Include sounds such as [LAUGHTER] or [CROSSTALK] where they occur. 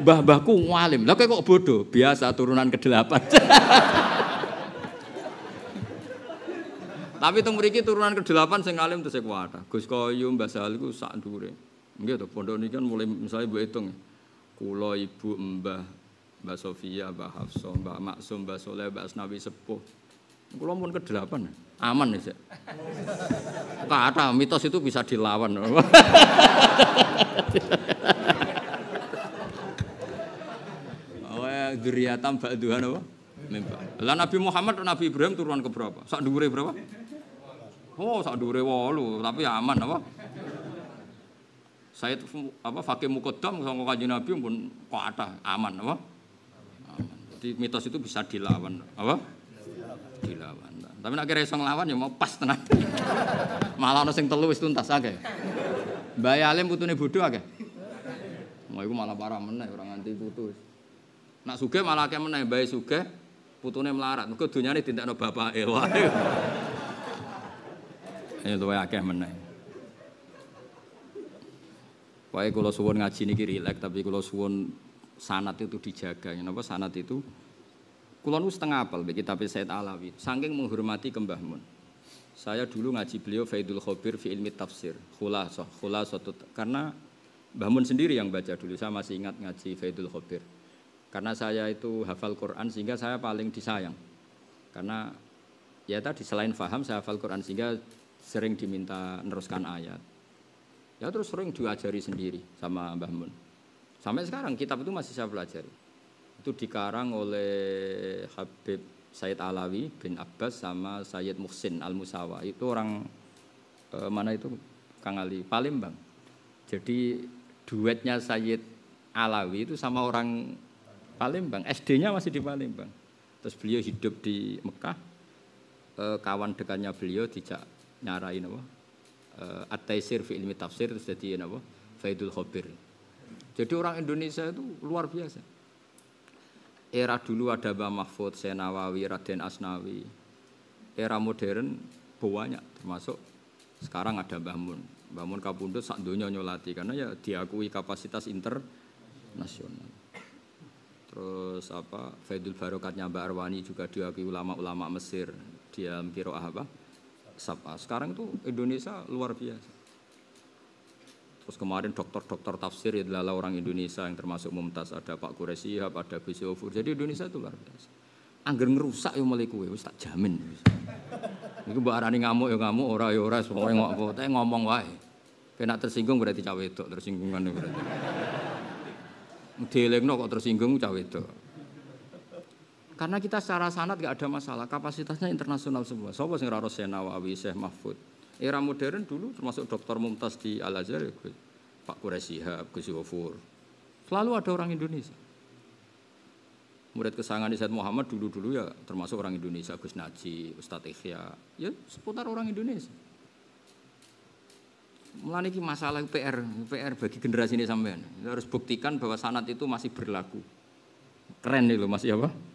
Mbah-mbahku ngalim. Lah kok bodoh? Biasa turunan ke-8. Tapi teng mriki turunan ke-8 sing ngalim terus kuat. Gus Koyo Mbah Sahal iku sak ndure. Nggih to pondok niki kan mulai misalnya mbok hitung. Kula ibu Mbah Mbah Sofia, Mbah Hafsah, Mbah Maksum, Mbah Soleh, Mbah Asnawi sepuh. Kulo pun ke-8. Aman ya, Sik. Kata mitos itu bisa dilawan. [LAUGHS] dzurriyatam ba'duha napa? Mimba. Lah Nabi Muhammad dan Nabi Ibrahim turunan ke berapa? Sak dhuwure berapa? Oh, sak dhuwure 8, tapi ya aman apa? saya apa Fakih Mukodam sama kaji Nabi pun kok ada aman apa? Aman. Jadi mitos itu bisa dilawan apa? Dilawan. Tapi nak kira iso nglawan ya mau pas tenan. [LAUGHS] Malah ana sing telu wis tuntas akeh. Mbah Alim putune bodho akeh. Mau iku malah parah meneh orang nganti putus. Nak suge malah kayak meneh suge sugih putune melarat. [LAUGHS] ini tidak ada bapak Ewa. Ini tuh akeh meneh. Wae kalau suwon ngaji kiri rilek tapi kalau suwon sanat itu dijaga. Napa sanat itu Kulon nu setengah apel begitu. Tapi saya Alawi. Sangking menghormati Kembah Mun. Saya dulu ngaji beliau Faidul Khobir fi ilmi tafsir. Khulasah, khulasah karena Mbah Mun sendiri yang baca dulu. Saya masih ingat ngaji Faidul Khobir. Karena saya itu hafal Quran sehingga saya paling disayang. Karena ya tadi selain faham saya hafal Quran sehingga sering diminta meneruskan ayat. Ya terus sering diajari sendiri sama Mbah Mun. Sampai sekarang kitab itu masih saya pelajari. Itu dikarang oleh Habib Said Alawi bin Abbas sama Sayyid Muhsin Al-Musawa. Itu orang eh, mana itu Kang Ali Palembang. Jadi duetnya Sayyid Alawi itu sama orang Palembang, SD-nya masih di Palembang. Terus beliau hidup di Mekah. E, kawan dekatnya beliau tidak nyarain apa? E, At-Taisir fi ilmi tafsir terus jadi apa? Faidul Khobir. Jadi orang Indonesia itu luar biasa. Era dulu ada Mbah Mahfud, Senawawi, Raden Asnawi. Era modern banyak termasuk sekarang ada Mbah Mun. Mbah Mun Kapundut sak nyolati karena ya diakui kapasitas internasional terus apa Faidul Barokatnya Mbak Arwani juga diakui ulama-ulama Mesir dia ah apa Sapa, sekarang itu Indonesia luar biasa terus kemarin dokter-dokter tafsir ya adalah orang Indonesia yang termasuk Mumtaz ada Pak Quraisyihab ada Gus jadi Indonesia itu luar biasa angger ngerusak yo ya mulai kue ya, tak jamin Iku mbak Arani ngamuk ya ngamuk ora yo ya ora semua ngomong ngomong wae kena tersinggung berarti cawe itu tersinggungan berarti Dilekno kok tersinggung cah wedok. Karena kita secara sanat gak ada masalah, kapasitasnya internasional semua. Sopo sing ora Nawawi, Syekh Mahfud. Era modern dulu termasuk Dokter Mumtaz di Al Azhar ya, Pak Quraisy Gus Wafur. Selalu ada orang Indonesia. Murid kesangan Said Muhammad dulu-dulu ya termasuk orang Indonesia, Gus Naji, Ustadz Ikhya, ya seputar orang Indonesia. Mulai ini masalah PR, PR bagi generasi ini sampean. harus buktikan bahwa sanat itu masih berlaku. Keren nih loh, masih ya apa?